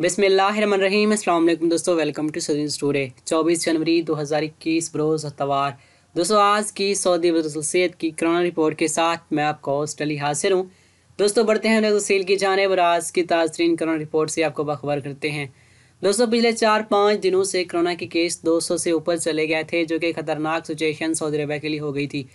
बिसमीम अल्लाम दोस्तों वेलकम टू सऊदी स्टूडे 24 जनवरी 2021 बरोज़ हफ्तावार दोस्तों आज की सऊदी वसीयत की कोरोना रिपोर्ट के साथ मैं आपको होस्ट हाज़िर हूँ दोस्तों बढ़ते हैं तफसील की जानब और आज की ताज़रीन कोरोना रिपोर्ट से आपको बखबर करते हैं दोस्तों पिछले चार पाँच दिनों से कोरोना के केस दो सौ से ऊपर चले गए थे जो कि ख़तरनाक सिचुएशन सऊदी अरबिया के लिए हो गई थी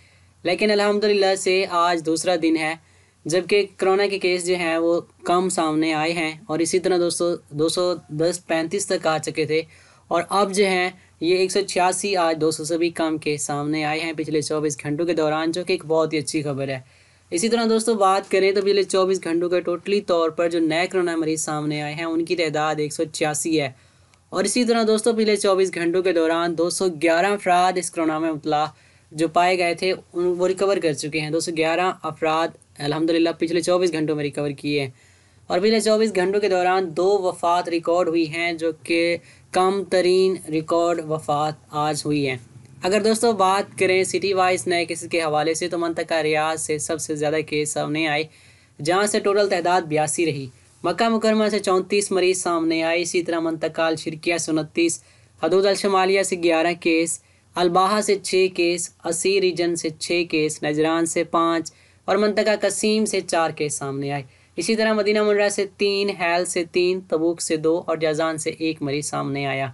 लेकिन अलहमदिल्ला से आज दूसरा दिन है जबकि कोरोना के केस जो हैं वो कम सामने आए हैं और इसी तरह दोस्तों दो सौ दस पैंतीस तक आ चुके थे और अब जो हैं ये एक सौ छियासी आज दो सौ से भी कम के सामने आए हैं पिछले चौबीस घंटों के दौरान जो कि एक बहुत ही अच्छी खबर है इसी तरह दोस्तों बात करें तो पिछले चौबीस घंटों के टोटली तौर पर जो नए कोरोना मरीज सामने आए हैं उनकी तादाद एक सौ छियासी है और इसी तरह दोस्तों पिछले चौबीस घंटों के दौरान दो सौ ग्यारह अफराद इस कोरोना में मुबला जो पाए गए थे उन वो रिकवर कर चुके हैं दो सौ ग्यारह अफराद अल्हम्दुलिल्लाह पिछले 24 घंटों में रिकवर किए हैं और पिछले 24 घंटों के दौरान दो वफात रिकॉर्ड हुई हैं जो कि कम तरीन रिकॉर्ड वफात आज हुई हैं अगर दोस्तों बात करें सिटी वाइज नए केसेस के हवाले से तो मनतका रियाज से सबसे ज़्यादा केस सामने आए जहाँ से टोटल तादाद बयासी रही मक्का मुकरमा से चौंतीस मरीज सामने आए इसी तरह मनतकाल शिरकिया से उनतीस हदूद अलशमालिया से ग्यारह केस अलबाहा से छः केस असी रीजन से छः केस नजरान से पाँच और मंतका कसीम से चार केस सामने आए इसी तरह मदीना मुनरा से तीन हैल से तीन तबूक से दो और जाजान से एक मरीज सामने आया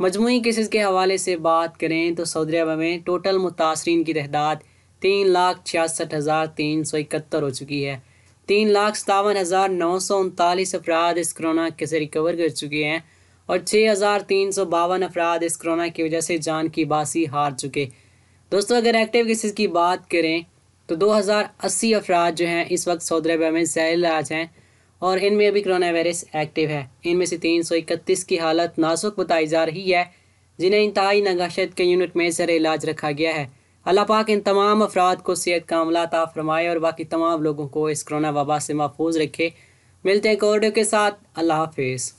मजमू केसेस के हवाले से बात करें तो सऊदी अरब में टोटल मुतासरीन की तहदाद तीन लाख छियासठ हज़ार तीन सौ इकहत्तर हो चुकी है तीन लाख सतावन हज़ार नौ सौ उनतालीस अफराद इस कोरोना से रिकवर कर चुके हैं और छः हज़ार तीन सौ बावन अफराद इस कोरोना की वजह से जान की बासी हार चुके दोस्तों अगर एक्टिव केसेस की बात करें तो 2080 अफराद जो हैं इस वक्त सऊदी अरबिया में जैल राज हैं और इनमें अभी करोना वायरस एक्टिव है इनमें से 331 की हालत नाजुक बताई जा रही है जिन्हें इंतहाई नगाशत के यूनिट में ज़र इलाज रखा गया है अल्लाह पाक इन तमाम अफराद को सेहत का अमला ता फरमाए और बाकी तमाम लोगों को इस करोना वबा से महफूज रखे मिलते हैं कोर्डो के साथ अल्लाह हाफिज़